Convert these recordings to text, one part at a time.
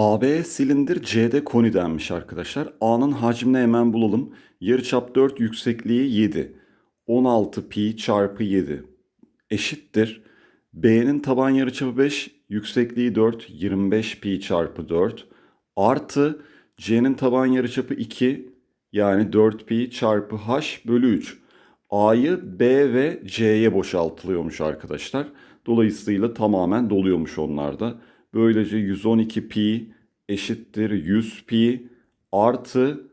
AB silindir, CD koni denmiş arkadaşlar. A'nın hacmini hemen bulalım. Yarıçap 4, yüksekliği 7. 16 pi çarpı 7 eşittir. B'nin taban yarıçapı 5, yüksekliği 4, 25 pi çarpı 4 artı C'nin taban yarıçapı 2 yani 4 pi çarpı h bölü 3. A'yı B ve C'ye boşaltılıyormuş arkadaşlar. Dolayısıyla tamamen doluyormuş onlarda. Böylece 112 pi eşittir 100 pi artı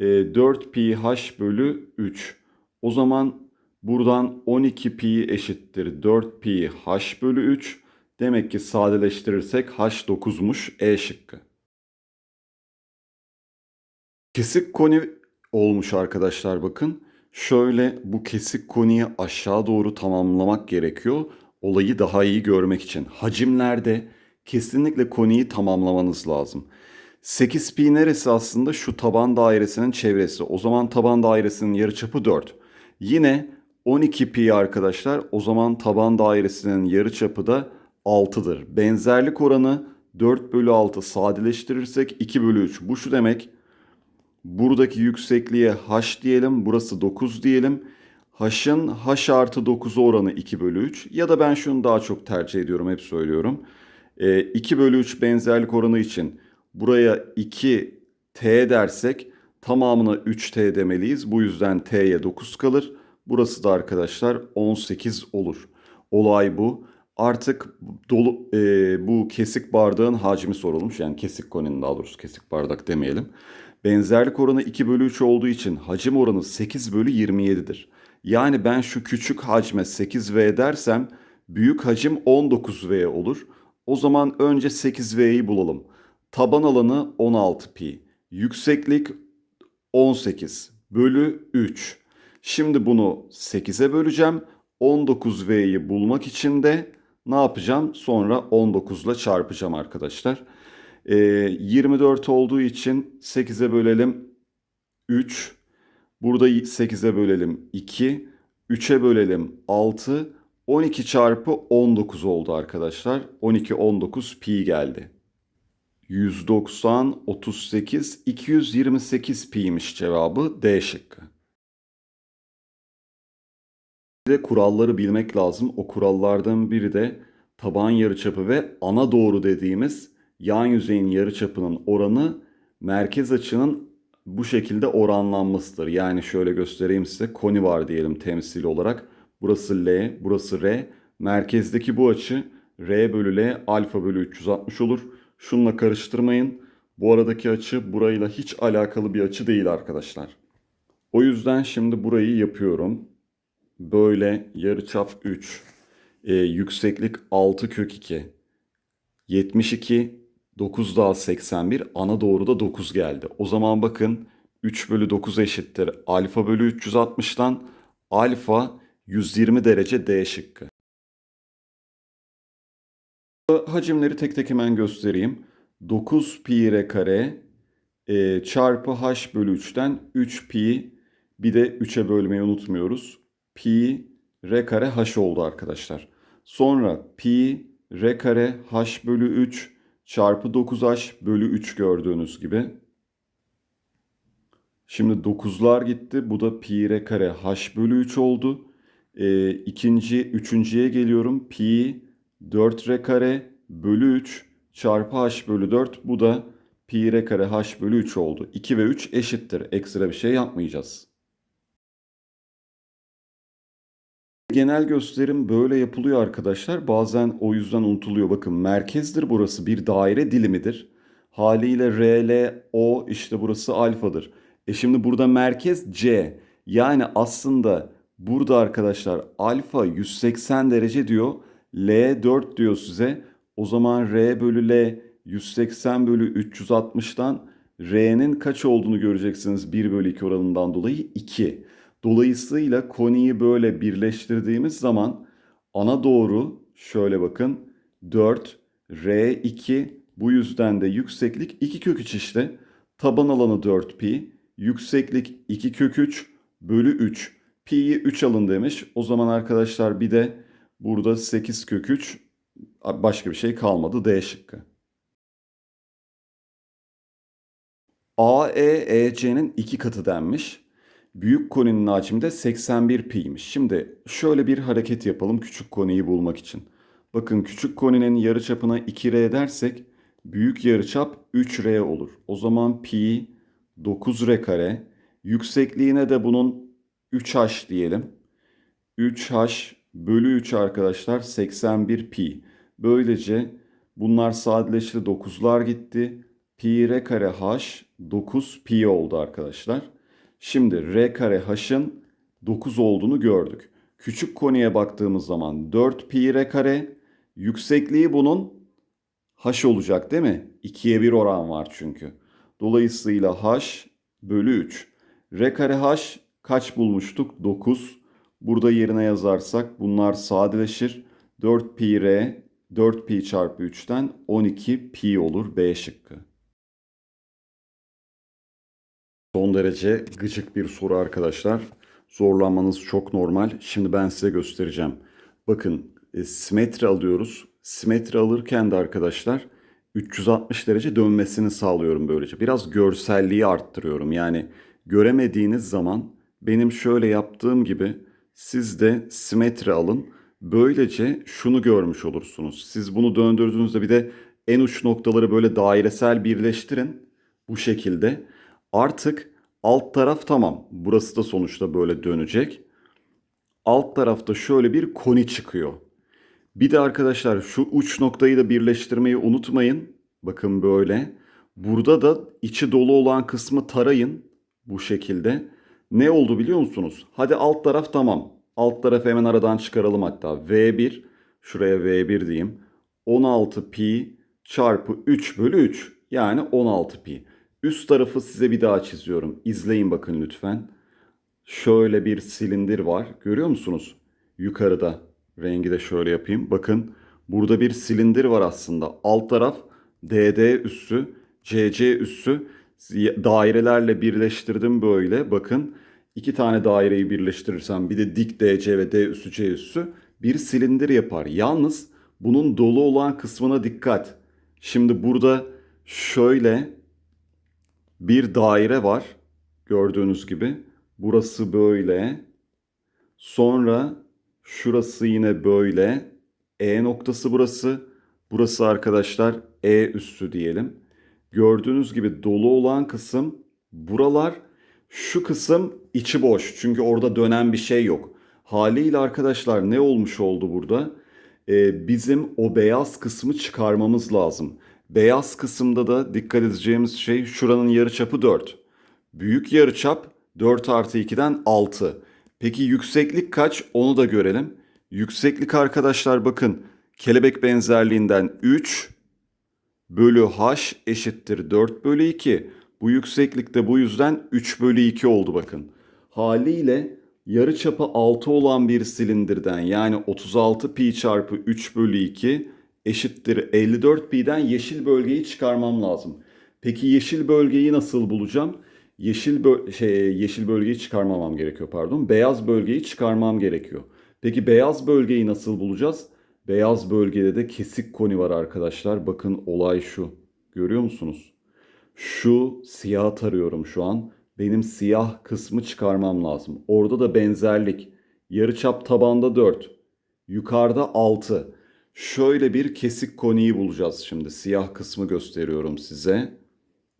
4 e, pi h bölü 3. O zaman buradan 12 pi eşittir 4 pi h bölü 3. Demek ki sadeleştirirsek h 9'muş E şıkkı. Kesik koni olmuş arkadaşlar bakın. Şöyle bu kesik koniyi aşağı doğru tamamlamak gerekiyor. Olayı daha iyi görmek için. Hacimlerde kesinlikle koniyi tamamlamanız lazım. 8pi neresi aslında şu taban dairesinin çevresi. O zaman taban dairesinin yarıçapı 4. Yine 12pi arkadaşlar o zaman taban dairesinin yarıçapı da 6'dır. Benzerlik oranı 4 bölü 6 sadeleştirirsek 2 bölü 3. Bu şu demek buradaki yüksekliğe h diyelim burası 9 diyelim. H'ın h artı 9'u oranı 2 bölü 3 ya da ben şunu daha çok tercih ediyorum hep söylüyorum. E, ee, 2 bölü 3 benzerlik oranı için buraya 2t dersek tamamına 3t demeliyiz. Bu yüzden t'ye 9 kalır. Burası da arkadaşlar 18 olur. Olay bu. Artık dolu, e, bu kesik bardağın hacmi sorulmuş. Yani kesik koninin daha doğrusu kesik bardak demeyelim. Benzerlik oranı 2 bölü 3 olduğu için hacim oranı 8 bölü 27'dir. Yani ben şu küçük hacme 8V dersem büyük hacim 19V olur. O zaman önce 8V'yi bulalım. Taban alanı 16 π Yükseklik 18 bölü 3. Şimdi bunu 8'e böleceğim. 19V'yi bulmak için de ne yapacağım? Sonra 19 ile çarpacağım arkadaşlar. E, ee, 24 olduğu için 8'e bölelim 3. Burada 8'e bölelim 2. 3'e bölelim 6. 12 çarpı 19 oldu arkadaşlar. 12 19 pi geldi. 190 38 228 pi'miş cevabı D şıkkı. Bir de kuralları bilmek lazım. O kurallardan biri de taban yarıçapı ve ana doğru dediğimiz yan yüzeyin yarıçapının oranı merkez açının bu şekilde oranlanmasıdır. Yani şöyle göstereyim size koni var diyelim temsil olarak. Burası L, burası R. Merkezdeki bu açı R bölü L alfa bölü 360 olur. Şununla karıştırmayın. Bu aradaki açı burayla hiç alakalı bir açı değil arkadaşlar. O yüzden şimdi burayı yapıyorum. Böyle yarıçap 3. E, ee, yükseklik 6 kök 2. 72 9 daha 81 ana doğru da 9 geldi. O zaman bakın 3 bölü 9 eşittir alfa bölü 360'dan alfa 120 derece D şıkkı. Hacimleri tek tek hemen göstereyim. 9 pi r kare e, çarpı h bölü 3'ten 3 pi bir de 3'e bölmeyi unutmuyoruz. Pi r kare h oldu arkadaşlar. Sonra pi r kare h bölü 3 çarpı 9h bölü 3 gördüğünüz gibi. Şimdi 9'lar gitti. Bu da pi r kare h bölü 3 oldu e, ikinci, üçüncüye geliyorum. Pi 4R kare bölü 3 çarpı h bölü 4. Bu da pi r kare h bölü 3 oldu. 2 ve 3 eşittir. Ekstra bir şey yapmayacağız. Genel gösterim böyle yapılıyor arkadaşlar. Bazen o yüzden unutuluyor. Bakın merkezdir burası. Bir daire dilimidir. Haliyle R, L, O işte burası alfadır. E şimdi burada merkez C. Yani aslında Burada arkadaşlar alfa 180 derece diyor. L 4 diyor size. O zaman R bölü L 180 bölü 360'dan R'nin kaç olduğunu göreceksiniz 1 bölü 2 oranından dolayı 2. Dolayısıyla koniyi böyle birleştirdiğimiz zaman ana doğru şöyle bakın 4 R 2 bu yüzden de yükseklik 2 kök 3 işte. Taban alanı 4 pi yükseklik 2 kök 3 bölü 3. Pi'yi 3 alın demiş. O zaman arkadaşlar bir de burada 8 kök 3 başka bir şey kalmadı. D şıkkı. AEEC'nin iki katı denmiş. Büyük koninin hacmi de 81 pi'ymiş. Şimdi şöyle bir hareket yapalım küçük koniyi bulmak için. Bakın küçük koninin yarı çapına 2r dersek büyük yarı çap 3r olur. O zaman pi 9r kare. Yüksekliğine de bunun 3H diyelim. 3H bölü 3 arkadaşlar 81 pi. Böylece bunlar sadeleşti 9'lar gitti. Pi r kare h 9 pi oldu arkadaşlar. Şimdi r kare h'ın 9 olduğunu gördük. Küçük konuya baktığımız zaman 4 pi r kare yüksekliği bunun h olacak değil mi? 2'ye 1 oran var çünkü. Dolayısıyla h bölü 3. R kare h Kaç bulmuştuk? 9. Burada yerine yazarsak bunlar sadeleşir. 4 pi r 4 pi çarpı 3'ten 12 pi olur B şıkkı. Son derece gıcık bir soru arkadaşlar. Zorlanmanız çok normal. Şimdi ben size göstereceğim. Bakın e, simetri alıyoruz. Simetri alırken de arkadaşlar 360 derece dönmesini sağlıyorum böylece. Biraz görselliği arttırıyorum. Yani göremediğiniz zaman benim şöyle yaptığım gibi siz de simetri alın. Böylece şunu görmüş olursunuz. Siz bunu döndürdüğünüzde bir de en uç noktaları böyle dairesel birleştirin. Bu şekilde. Artık alt taraf tamam. Burası da sonuçta böyle dönecek. Alt tarafta şöyle bir koni çıkıyor. Bir de arkadaşlar şu uç noktayı da birleştirmeyi unutmayın. Bakın böyle. Burada da içi dolu olan kısmı tarayın. Bu şekilde. Ne oldu biliyor musunuz? Hadi alt taraf tamam. Alt tarafı hemen aradan çıkaralım hatta. V1 şuraya V1 diyeyim. 16 pi çarpı 3 bölü 3 yani 16 pi. Üst tarafı size bir daha çiziyorum. İzleyin bakın lütfen. Şöyle bir silindir var. Görüyor musunuz? Yukarıda rengi de şöyle yapayım. Bakın burada bir silindir var aslında. Alt taraf DD üssü, CC üssü dairelerle birleştirdim böyle. Bakın iki tane daireyi birleştirirsem bir de dik DC ve D üstü C üstü bir silindir yapar. Yalnız bunun dolu olan kısmına dikkat. Şimdi burada şöyle bir daire var. Gördüğünüz gibi. Burası böyle. Sonra şurası yine böyle. E noktası burası. Burası arkadaşlar E üstü diyelim. Gördüğünüz gibi dolu olan kısım buralar. Şu kısım içi boş. Çünkü orada dönen bir şey yok. Haliyle arkadaşlar ne olmuş oldu burada? Ee, bizim o beyaz kısmı çıkarmamız lazım. Beyaz kısımda da dikkat edeceğimiz şey şuranın yarıçapı 4. Büyük yarıçap 4 artı 2'den 6. Peki yükseklik kaç onu da görelim. Yükseklik arkadaşlar bakın kelebek benzerliğinden 3, bölü h eşittir 4 bölü 2. Bu yükseklikte bu yüzden 3 bölü 2 oldu bakın. Haliyle yarı çapı 6 olan bir silindirden yani 36 pi çarpı 3 bölü 2 eşittir 54 pi'den yeşil bölgeyi çıkarmam lazım. Peki yeşil bölgeyi nasıl bulacağım? Yeşil bö şey yeşil bölgeyi çıkarmamam gerekiyor pardon. Beyaz bölgeyi çıkarmam gerekiyor. Peki beyaz bölgeyi nasıl bulacağız? Beyaz bölgede de kesik koni var arkadaşlar. Bakın olay şu. Görüyor musunuz? Şu siyah tarıyorum şu an. Benim siyah kısmı çıkarmam lazım. Orada da benzerlik. Yarıçap tabanda 4. Yukarıda 6. Şöyle bir kesik koniyi bulacağız şimdi. Siyah kısmı gösteriyorum size.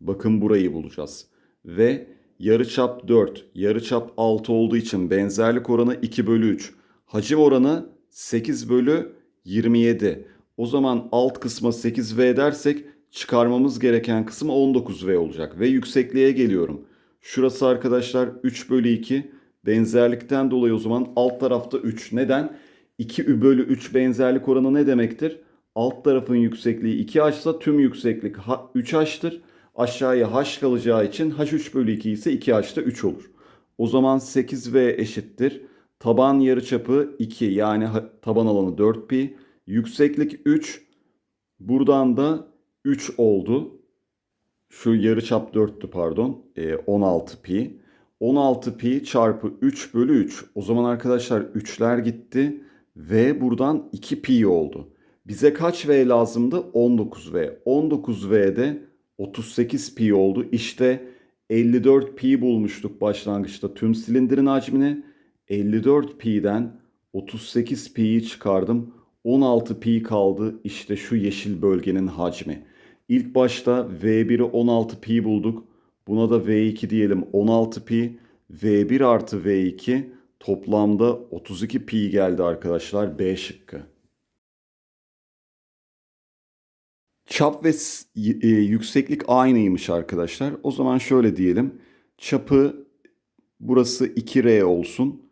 Bakın burayı bulacağız. Ve yarıçap 4, yarıçap 6 olduğu için benzerlik oranı 2 bölü 3. Hacim oranı 8 bölü 27. O zaman alt kısma 8V dersek çıkarmamız gereken kısım 19V olacak. Ve yüksekliğe geliyorum. Şurası arkadaşlar 3 bölü 2. Benzerlikten dolayı o zaman alt tarafta 3. Neden? 2 bölü 3 benzerlik oranı ne demektir? Alt tarafın yüksekliği 2 h'sa tüm yükseklik 3 h'tır. Aşağıya haş kalacağı için haş 3 bölü 2 ise 2 h'ta 3 olur. O zaman 8v eşittir. Taban yarıçapı 2 yani taban alanı 4 pi. Yükseklik 3. Buradan da 3 oldu. Şu yarıçap 4'tü pardon. E, ee, 16 pi. 16 pi çarpı 3 bölü 3. O zaman arkadaşlar 3'ler gitti ve buradan 2 pi oldu. Bize kaç v lazımdı? 19v. 19v'de 38 pi oldu. İşte 54 pi bulmuştuk başlangıçta tüm silindirin hacmini. 54pi'den 38pi'yi çıkardım. 16pi kaldı. İşte şu yeşil bölgenin hacmi. İlk başta V1'i 16pi bulduk. Buna da V2 diyelim 16pi. V1 artı V2 toplamda 32pi geldi arkadaşlar B şıkkı. Çap ve e, yükseklik aynıymış arkadaşlar. O zaman şöyle diyelim. Çapı burası 2R olsun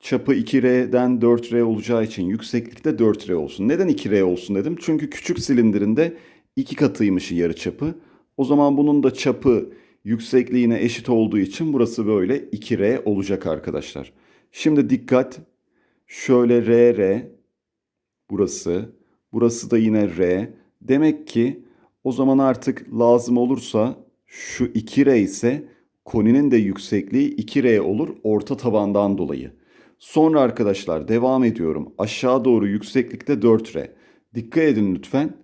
çapı 2R'den 4R olacağı için yükseklikte 4R olsun. Neden 2R olsun dedim? Çünkü küçük silindirinde iki katıymış yarı çapı. O zaman bunun da çapı yüksekliğine eşit olduğu için burası böyle 2R olacak arkadaşlar. Şimdi dikkat. Şöyle rr, Burası. Burası da yine R. Demek ki o zaman artık lazım olursa şu 2R ise koninin de yüksekliği 2R olur orta tabandan dolayı. Sonra arkadaşlar devam ediyorum. Aşağı doğru yükseklikte 4R. Dikkat edin lütfen.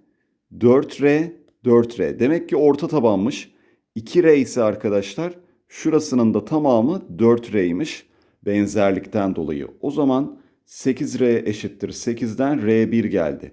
4R, 4R. Demek ki orta tabanmış. 2R ise arkadaşlar şurasının da tamamı 4R'ymiş. Benzerlikten dolayı. O zaman 8R eşittir. 8'den R1 geldi.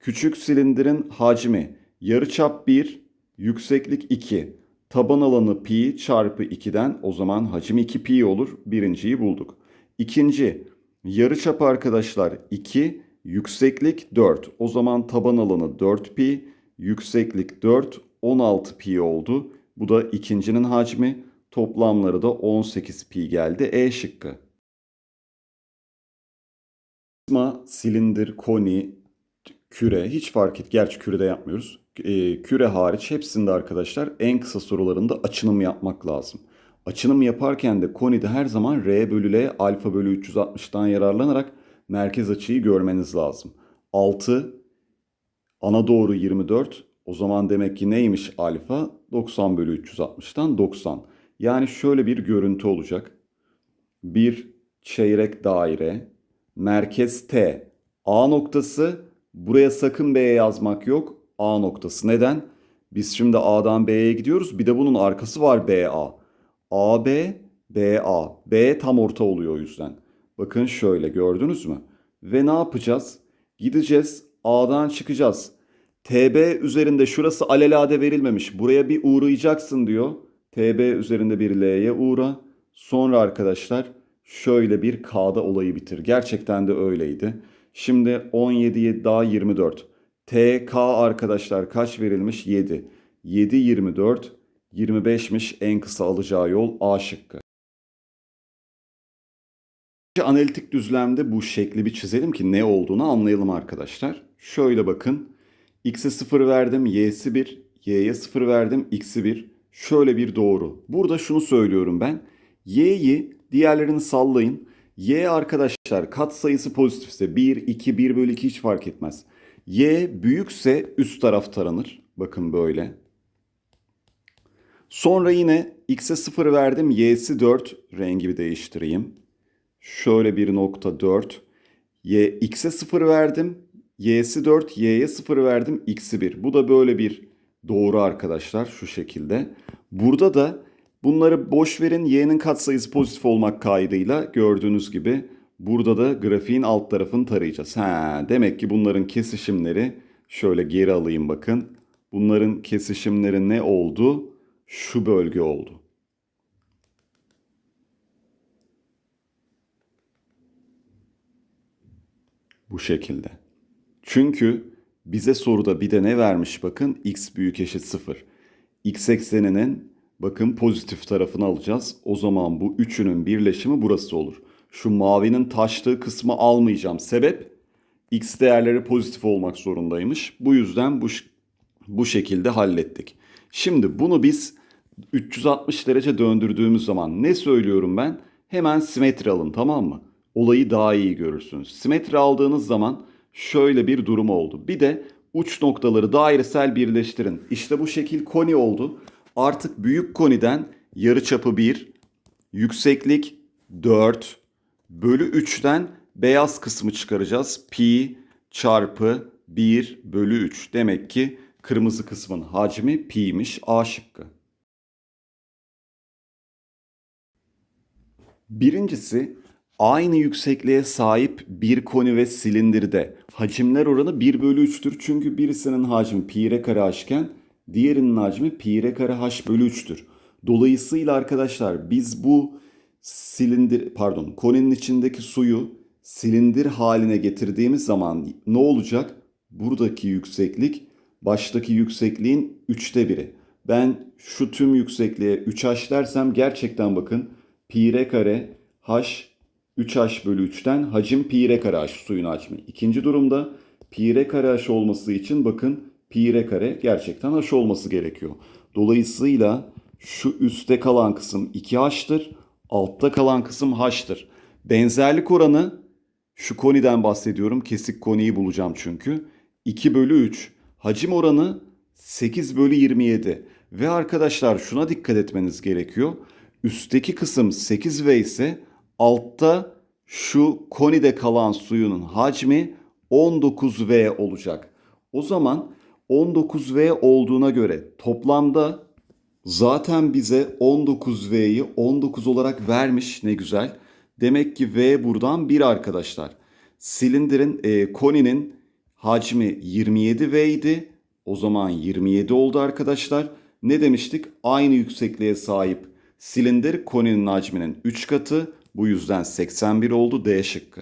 Küçük silindirin hacmi yarıçap 1, yükseklik 2. Taban alanı pi çarpı 2'den o zaman hacim 2 pi olur. Birinciyi bulduk. İkinci yarıçap arkadaşlar 2, yükseklik 4. O zaman taban alanı 4 pi, yükseklik 4, 16 pi oldu. Bu da ikincinin hacmi. Toplamları da 18 pi geldi. E şıkkı. Prisma, silindir, koni, küre hiç fark et. Gerçi küre de yapmıyoruz. Ee, küre hariç hepsinde arkadaşlar en kısa sorularında açınım yapmak lazım. Açınım yaparken de konide her zaman R bölü L alfa bölü 360'dan yararlanarak merkez açıyı görmeniz lazım. 6 ana doğru 24 o zaman demek ki neymiş alfa? 90 bölü 360'tan 90. Yani şöyle bir görüntü olacak. Bir çeyrek daire merkez T A noktası buraya sakın B yazmak yok. A noktası neden? Biz şimdi A'dan B'ye gidiyoruz. Bir de bunun arkası var BA. AB, BA. B tam orta oluyor o yüzden. Bakın şöyle gördünüz mü? Ve ne yapacağız? Gideceğiz A'dan çıkacağız. TB üzerinde şurası alelade verilmemiş. Buraya bir uğrayacaksın diyor. TB üzerinde bir L'ye uğra. Sonra arkadaşlar şöyle bir K'da olayı bitir. Gerçekten de öyleydi. Şimdi 17'ye daha 24. TK arkadaşlar kaç verilmiş? 7. 7 24 25'miş en kısa alacağı yol A şıkkı. Analitik düzlemde bu şekli bir çizelim ki ne olduğunu anlayalım arkadaşlar. Şöyle bakın. X'e 0 verdim, Y'si 1. Y'ye 0 verdim, X'i 1. Şöyle bir doğru. Burada şunu söylüyorum ben. Y'yi diğerlerini sallayın. Y arkadaşlar kat sayısı pozitifse 1, 2, 1 bölü 2 hiç fark etmez. Y büyükse üst taraf taranır. Bakın böyle. Sonra yine x'e 0 verdim. y'si 4. Rengi bir değiştireyim. Şöyle bir nokta 4. Y, x'e 0 verdim. y'si 4. y'ye 0 verdim. x'i 1. Bu da böyle bir doğru arkadaşlar. Şu şekilde. Burada da bunları boş verin. y'nin katsayısı pozitif olmak kaydıyla gördüğünüz gibi burada da grafiğin alt tarafını tarayacağız. Ha, demek ki bunların kesişimleri şöyle geri alayım bakın. Bunların kesişimleri ne oldu? şu bölge oldu. Bu şekilde. Çünkü bize soruda bir de ne vermiş bakın x büyük eşit 0. x ekseninin bakın pozitif tarafını alacağız. O zaman bu üçünün birleşimi burası olur. Şu mavinin taştığı kısmı almayacağım. Sebep x değerleri pozitif olmak zorundaymış. Bu yüzden bu, bu şekilde hallettik. Şimdi bunu biz 360 derece döndürdüğümüz zaman ne söylüyorum ben? Hemen simetri alın tamam mı? Olayı daha iyi görürsünüz. Simetri aldığınız zaman şöyle bir durum oldu. Bir de uç noktaları dairesel birleştirin. İşte bu şekil koni oldu. Artık büyük koniden yarıçapı 1, yükseklik 4 bölü 3'ten beyaz kısmı çıkaracağız. Pi çarpı 1 bölü 3. Demek ki kırmızı kısmın hacmi pi'miş A şıkkı. Birincisi aynı yüksekliğe sahip bir koni ve silindirde hacimler oranı 1 bölü 3'tür. Çünkü birisinin hacmi pi r kare h'ken diğerinin hacmi pi r kare h bölü 3'tür. Dolayısıyla arkadaşlar biz bu silindir pardon koninin içindeki suyu silindir haline getirdiğimiz zaman ne olacak? Buradaki yükseklik baştaki yüksekliğin 3'te biri. Ben şu tüm yüksekliğe 3h dersem gerçekten bakın pi r kare h 3h bölü 3'ten hacim pi r kare h suyun hacmi. İkinci durumda pi r kare h olması için bakın pi r kare gerçekten h olması gerekiyor. Dolayısıyla şu üstte kalan kısım 2h'tır. Altta kalan kısım h'tır. Benzerlik oranı şu koniden bahsediyorum. Kesik koniyi bulacağım çünkü. 2 bölü 3. Hacim oranı 8 bölü 27. Ve arkadaşlar şuna dikkat etmeniz gerekiyor. Üstteki kısım 8 V ise altta şu konide kalan suyun hacmi 19 V olacak. O zaman 19 V olduğuna göre toplamda zaten bize 19 V'yi 19 olarak vermiş ne güzel. Demek ki V buradan 1 arkadaşlar. Silindirin e, koninin hacmi 27 V idi. O zaman 27 oldu arkadaşlar. Ne demiştik? Aynı yüksekliğe sahip Silindir koninin hacminin 3 katı bu yüzden 81 oldu D şıkkı.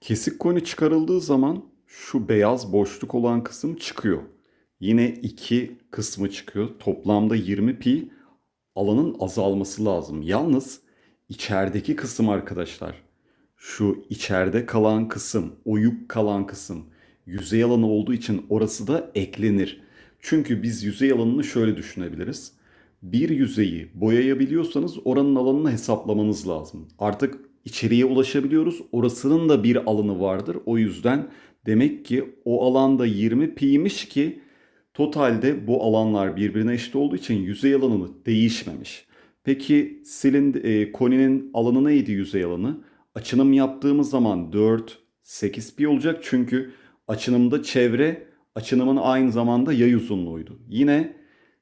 Kesik koni çıkarıldığı zaman şu beyaz boşluk olan kısım çıkıyor. Yine 2 kısmı çıkıyor. Toplamda 20 pi alanın azalması lazım. Yalnız içerideki kısım arkadaşlar şu içeride kalan kısım, oyuk kalan kısım yüzey alanı olduğu için orası da eklenir. Çünkü biz yüzey alanını şöyle düşünebiliriz. Bir yüzeyi boyayabiliyorsanız oranın alanını hesaplamanız lazım. Artık içeriye ulaşabiliyoruz. Orasının da bir alanı vardır. O yüzden demek ki o alanda 20 pi'ymiş ki totalde bu alanlar birbirine eşit olduğu için yüzey alanı değişmemiş. Peki silind e, koninin alanı neydi yüzey alanı? Açınım yaptığımız zaman 4, 8 pi olacak. Çünkü açınımda çevre açınımın aynı zamanda yay uzunluğuydu. Yine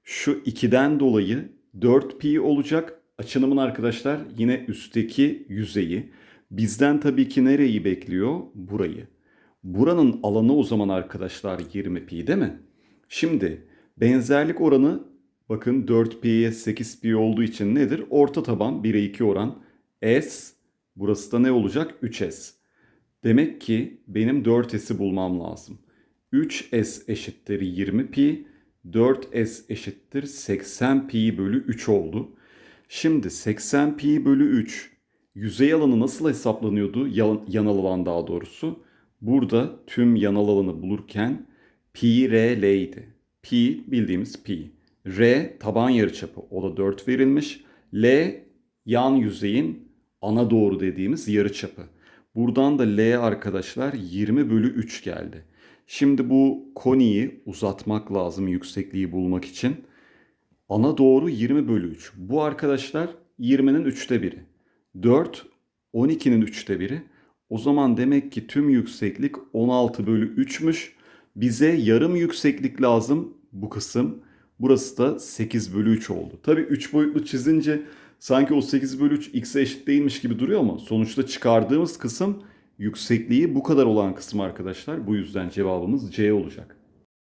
şu 2'den dolayı 4pi olacak. Açınımın arkadaşlar yine üstteki yüzeyi. Bizden tabii ki nereyi bekliyor? Burayı. Buranın alanı o zaman arkadaşlar 20pi değil mi? Şimdi benzerlik oranı bakın 4pi'ye 8pi olduğu için nedir? Orta taban 1'e 2 oran S. Burası da ne olacak? 3S. Demek ki benim 4S'i bulmam lazım. 3s eşittir 20 pi, 4s eşittir 80 pi bölü 3 oldu. Şimdi 80 pi bölü 3 yüzey alanı nasıl hesaplanıyordu? Yan, yanal alan daha doğrusu. Burada tüm yanal alanı bulurken pi r l idi. Pi bildiğimiz pi. R taban yarıçapı o da 4 verilmiş. L yan yüzeyin ana doğru dediğimiz yarıçapı. Buradan da L arkadaşlar 20 bölü 3 geldi. Şimdi bu koniyi uzatmak lazım yüksekliği bulmak için. Ana doğru 20 bölü 3. Bu arkadaşlar 20'nin 3'te biri. 4, 12'nin 3'te biri. O zaman demek ki tüm yükseklik 16 bölü 3'müş. Bize yarım yükseklik lazım bu kısım. Burası da 8 bölü 3 oldu. Tabi 3 boyutlu çizince sanki o 8 bölü 3 x'e eşit değilmiş gibi duruyor ama sonuçta çıkardığımız kısım yüksekliği bu kadar olan kısım arkadaşlar. Bu yüzden cevabımız C olacak.